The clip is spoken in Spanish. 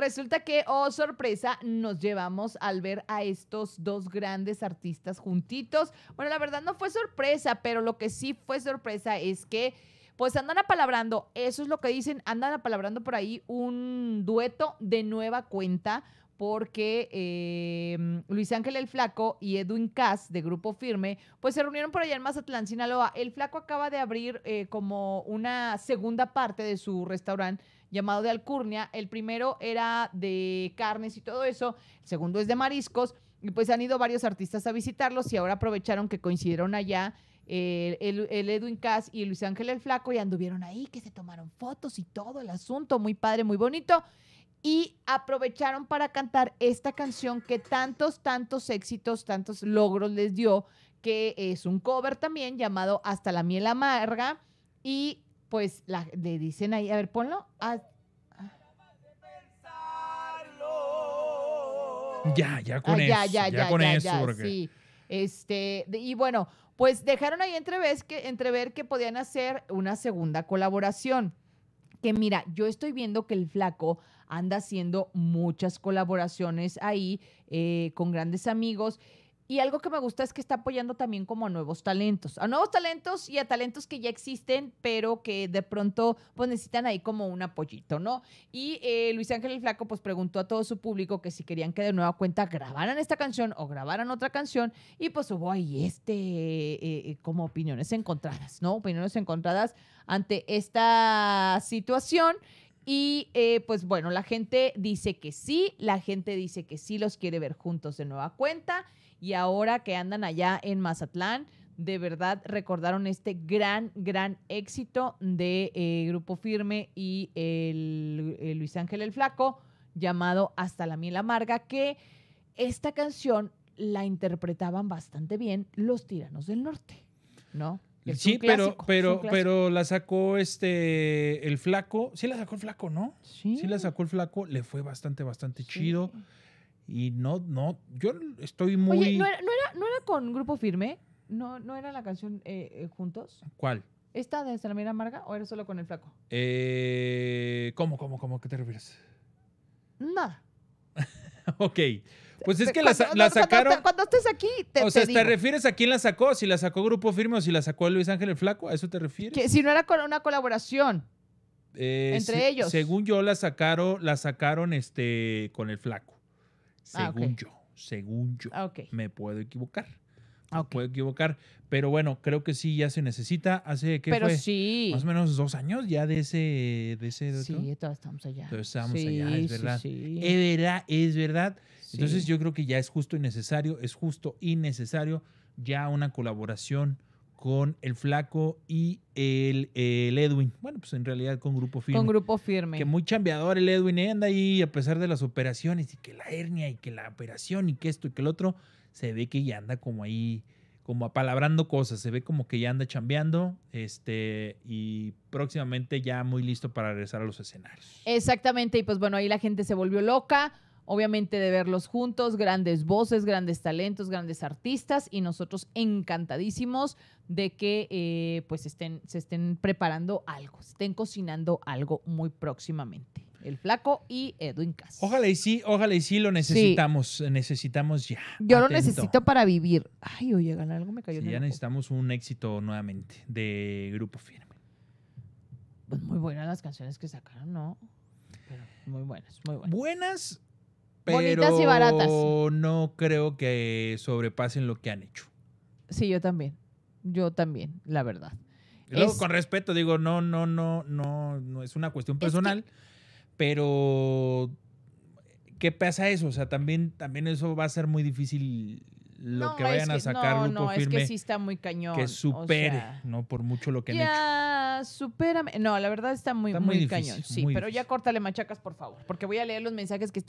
Resulta que, oh sorpresa, nos llevamos al ver a estos dos grandes artistas juntitos. Bueno, la verdad no fue sorpresa, pero lo que sí fue sorpresa es que pues andan apalabrando, eso es lo que dicen, andan apalabrando por ahí un dueto de nueva cuenta, porque eh, Luis Ángel El Flaco y Edwin Cass de Grupo Firme, pues se reunieron por allá en Mazatlán, Sinaloa. El Flaco acaba de abrir eh, como una segunda parte de su restaurante llamado de Alcurnia. El primero era de carnes y todo eso, el segundo es de mariscos, y pues han ido varios artistas a visitarlos y ahora aprovecharon que coincidieron allá. Eh, el, Edwin Cass y Luis Ángel el Flaco y anduvieron ahí, que se tomaron fotos y todo el asunto, muy padre, muy bonito y aprovecharon para cantar esta canción que tantos, tantos éxitos, tantos logros les dio, que es un cover también llamado Hasta la miel amarga y pues la, le dicen ahí, a ver, ponlo. Ah. Ya, ya con ah, eso. Ya, ya, con eso. Este, y bueno, pues dejaron ahí que, entrever que podían hacer una segunda colaboración que mira, yo estoy viendo que el flaco anda haciendo muchas colaboraciones ahí eh, con grandes amigos y algo que me gusta es que está apoyando también como a nuevos talentos, a nuevos talentos y a talentos que ya existen, pero que de pronto pues necesitan ahí como un apoyito, ¿no? Y eh, Luis Ángel el Flaco pues preguntó a todo su público que si querían que de nueva cuenta grabaran esta canción o grabaran otra canción y pues hubo ahí este, eh, eh, como opiniones encontradas, ¿no? Opiniones encontradas ante esta situación. Y pues bueno, la gente dice que sí, la gente dice que sí los quiere ver juntos de nueva cuenta y ahora que andan allá en Mazatlán, de verdad recordaron este gran, gran éxito de eh, Grupo Firme y el, eh, Luis Ángel el Flaco, llamado Hasta la Miel Amarga, que esta canción la interpretaban bastante bien los tiranos del norte, ¿no? sí, pero, pero, pero la sacó este el flaco. Sí la sacó el flaco, ¿no? Sí. la sacó el flaco. Le fue bastante, bastante chido. Y no, no, yo estoy muy... Oye, ¿no era, no era, con Grupo Firme? ¿No, no era la canción eh, eh, Juntos? ¿Cuál? ¿Esta de Salamera Amarga o era solo con el flaco? Eh, cómo, cómo? ¿Qué te refieres? Nada. ok. Pues es que la, sacaron. Cuando, estés aquí, te. O sea, te, refieres a quién la sacó? ¿Si la sacó Grupo Firme o si la sacó Luis Ángel el Flaco? ¿A eso te refieres? Que si no era con una colaboración. entre ellos. Según yo, la sacaron, la sacaron este, con el Flaco. Ah, según yo, según yo. Ah, me puedo equivocar. Me puedo equivocar, pero bueno, creo que sí ya se necesita. Hace que sí. más o menos dos años ya de ese, de ese. sí, todos estamos allá. Todos estamos allá, es verdad. es verdad, es verdad. Entonces yo creo que ya es justo y necesario, es justo y necesario ya una colaboración con el Flaco y el, Edwin. Bueno, pues en realidad con Grupo Firme. Con Grupo Firme. Que muy chambeador el Edwin ¿eh? anda ahí a pesar de las operaciones y que la hernia y que la operación y que esto y que el otro, se ve que ya anda como ahí, como apalabrando cosas, se ve como que ya anda chambeando este, y próximamente ya muy listo para regresar a los escenarios. Exactamente, y pues bueno, ahí la gente se volvió loca obviamente de verlos juntos, grandes voces, grandes talentos, grandes artistas y nosotros encantadísimos de que eh, pues estén, se estén preparando algo, estén cocinando algo muy próximamente. El Flaco y Edwin Cass. Ojalá y sí, ojalá y sí lo necesitamos, necesitamos ya. Yo lo necesito para vivir. Ay, oye, algo me cayó. Sí, ya necesitamos un éxito nuevamente de Grupo Firme. Pues muy buenas las canciones que sacaron, ¿no? muy buenas, muy buenas. Buenas Bonitas y baratas. No creo que sobrepasen lo que han hecho. Sí, yo también. Yo también, la verdad. con respeto, digo, no, no, no, no, no es una cuestión personal, pero ¿qué pasa eso? O sea, también, también eso va a ser muy difícil lo que vayan a sacar no, no, es que sí está muy cañón. Que supere, ¿no? Por mucho lo que han hecho. supérame. No, la verdad está muy, muy, cañón. Sí, pero ya córtale machacas, por favor, porque voy a leer los mensajes que está